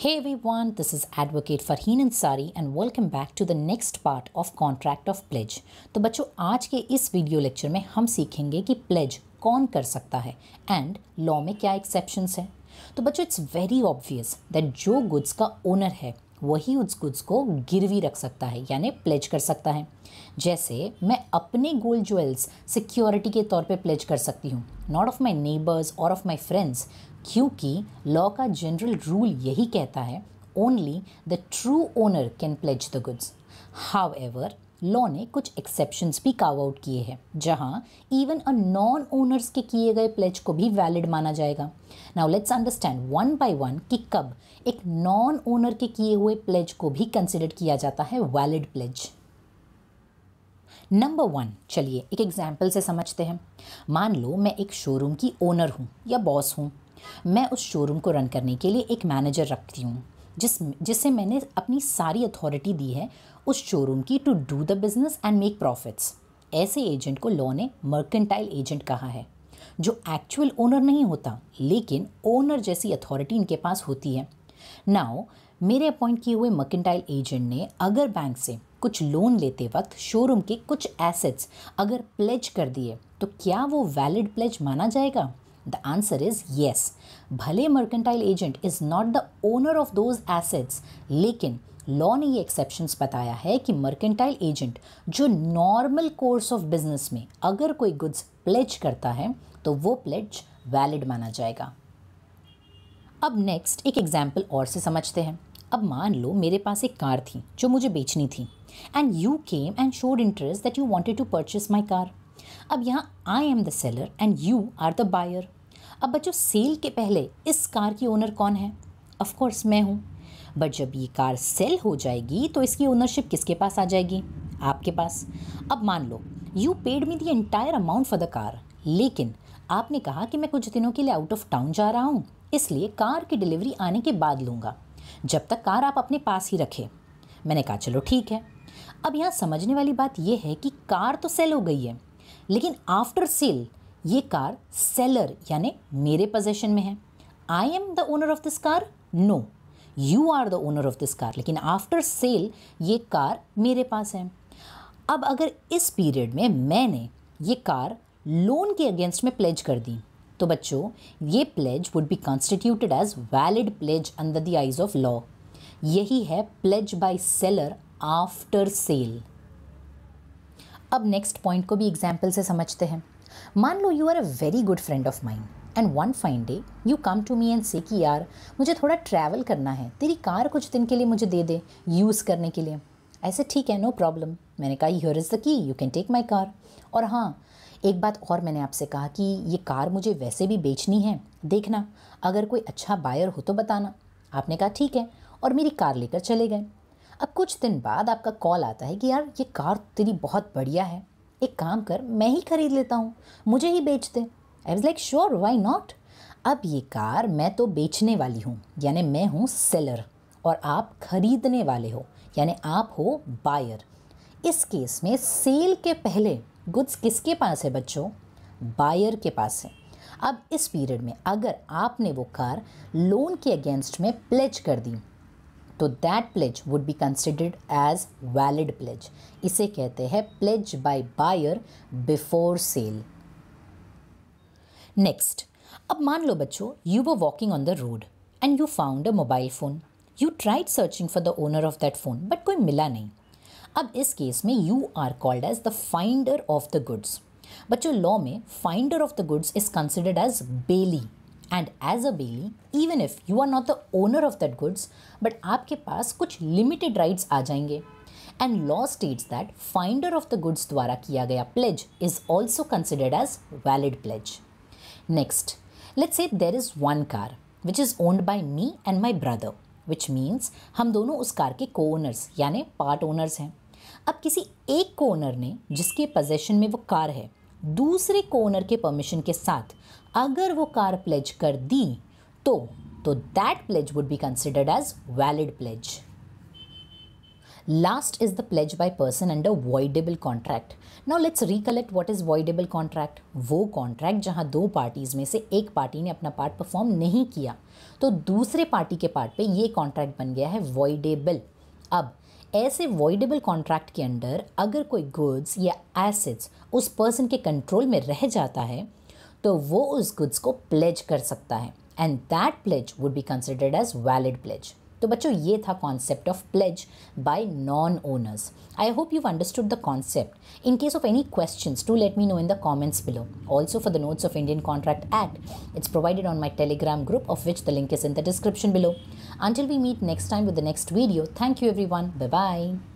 Hey everyone, this is Advocate Farheen Ansari and welcome back to the next part of Contract of Pledge. तो बच्चों आज के इस video lecture में हम सीखेंगे कि प्लेज कौन कर सकता है एंड लॉ में क्या एक्सेप्शंस हैं तो बच्चों इट्स वेरी ऑब्वियस दैट जो गुड्स का ओनर है वही उस गुड्स को गिरवी रख सकता है यानी प्लेज कर सकता है जैसे मैं अपने गोल्ड ज्वेल्स सिक्योरिटी के तौर पे प्लेज कर सकती हूँ नॉट ऑफ माई नेबर्स और ऑफ माई फ्रेंड्स क्योंकि लॉ का जनरल रूल यही कहता है only the true owner can pledge the goods however law ने कुछ एक्सेप्शंस भी काव आउट किए हैं जहां इवन अ नॉन ओनर्स के किए गए प्लेज को भी वैलिड माना जाएगा now let's understand one by one कि कब एक नॉन ओनर के किए हुए प्लेज को भी कंसिडर किया जाता है वैलिड प्लेज नंबर वन चलिए एक एग्जाम्पल से समझते हैं मान लो मैं एक शोरूम की ओनर हूँ या बॉस हूँ मैं उस शोरूम को रन करने के लिए एक मैनेजर रखती हूँ जिस जिसे मैंने अपनी सारी अथॉरिटी दी है उस शोरूम की to do the business and make profits ऐसे एजेंट को लॉ ने मर्केंटाइल एजेंट कहा है जो एक्चुअल ओनर नहीं होता लेकिन ओनर जैसी अथॉरिटी इनके पास होती है नाउ मेरे अपॉइंट किए हुए मर्केंटाइल एजेंट ने अगर बैंक से कुछ लोन लेते वक्त शोरूम के कुछ एसेट्स अगर प्लेज कर दिए तो क्या वो वैलिड प्लेज माना जाएगा The answer is yes. भले mercantile agent is not the owner of those assets लेकिन लॉ ने ये एक्सेप्शंस बताया है कि मर्केंटाइल एजेंट जो नॉर्मल कोर्स ऑफ बिजनेस में अगर कोई गुड्स प्लेज करता है तो वो प्लेज वैलिड माना जाएगा अब नेक्स्ट एक एग्जाम्पल और से समझते हैं अब मान लो मेरे पास एक कार थी जो मुझे बेचनी थी and you came and showed interest that you wanted to purchase my car अब यहाँ I am the seller and you are the buyer अब बच्चों सेल के पहले इस कार की ओनर कौन है ऑफकोर्स मैं हूँ बट जब ये कार सेल हो जाएगी तो इसकी ओनरशिप किसके पास आ जाएगी आपके पास अब मान लो you paid me the entire amount for the car लेकिन आपने कहा कि मैं कुछ दिनों के लिए आउट ऑफ टाउन जा रहा हूँ इसलिए कार की डिलीवरी आने के बाद लूँगा जब तक कार आप अपने पास ही रखें मैंने कहा चलो ठीक है अब यहाँ समझने वाली बात यह है कि कार तो सेल हो गई है लेकिन आफ्टर सेल ये कार सेलर यानी मेरे पोजेशन में है I am the owner of this car no you are the owner of this car लेकिन आफ्टर सेल ये कार मेरे पास है अब अगर इस पीरियड में मैंने ये कार लोन के अगेंस्ट में प्लेज कर दी तो बच्चों ये pledge would be constituted as valid pledge under the eyes of law यही है pledge by seller after sale अब नेक्स्ट पॉइंट को भी एग्जाम्पल से समझते हैं मान लो you are a very good friend of mine and one fine day you come to me and say कि यार मुझे थोड़ा ट्रैवल करना है तेरी कार कुछ दिन के लिए मुझे दे दे यूज़ करने के लिए ऐसे ठीक है नो प्रॉब्लम मैंने कहा here is the key you can take my car और हाँ एक बात और मैंने आपसे कहा कि ये कार मुझे वैसे भी बेचनी है देखना अगर कोई अच्छा बायर हो तो बताना आपने कहा ठीक है और मेरी कार लेकर चले गए अब कुछ दिन बाद आपका कॉल आता है कि यार ये कार तेरी बहुत बढ़िया है एक काम कर मैं ही खरीद लेता हूँ मुझे ही बेच दे I was like sure why not अब ये कार मैं तो बेचने वाली हूँ यानी मैं हूँ सेलर और आप खरीदने वाले हो यानी आप हो बायर इस केस में सेल के पहले गुड्स किसके पास है बच्चों बायर के पास है अब इस पीरियड में अगर आपने वो कार लोन के अगेंस्ट में प्लेज कर दी तो that pledge would be considered as valid pledge इसे कहते हैं pledge by buyer before sale next अब मान लो बच्चों you were walking on the road and you found a mobile phone you tried searching for the owner of that phone but कोई मिला नहीं अब इस केस में you are called as the finder of the goods बच्चों law में finder of the goods is considered as bailee and as a bailee even if you are not the owner of that goods but आपके पास कुछ limited rights आ जाएंगे and law states that finder of the goods द्वारा किया गया pledge is also considered as valid pledge next let say there is one car which is owned by me and my brother which means हम दोनों उस car के को owners यानी part owners हैं अब किसी एक को ओनर ने जिसके पोजेशन में वो कार है दूसरे को ओनर के परमिशन के साथ अगर वो कार प्लेज कर दी तो तो that pledge would be considered as valid pledge last is the pledge by person under voidable contract now let's recollect what is voidable contract वो कॉन्ट्रैक्ट जहां दो पार्टीज में से एक पार्टी ने अपना पार्ट परफॉर्म नहीं किया तो दूसरे पार्टी के पार्ट पे ये कॉन्ट्रैक्ट बन गया है वॉइडेबल अब ऐसे वॉइडेबल कॉन्ट्रैक्ट के अंडर अगर कोई गुड्स या एसेट्स उस पर्सन के कंट्रोल में रह जाता है तो वो उस गुड्स को प्लेज कर सकता है and that pledge would be considered as valid pledge तो बच्चों ये था concept of pledge by non owners I hope you understood the concept in case of any question to let me know in the comments below also for the notes of Indian contract act it's provided on my telegram group of which the link is in the description below until we meet next time with the next video thank you everyone bye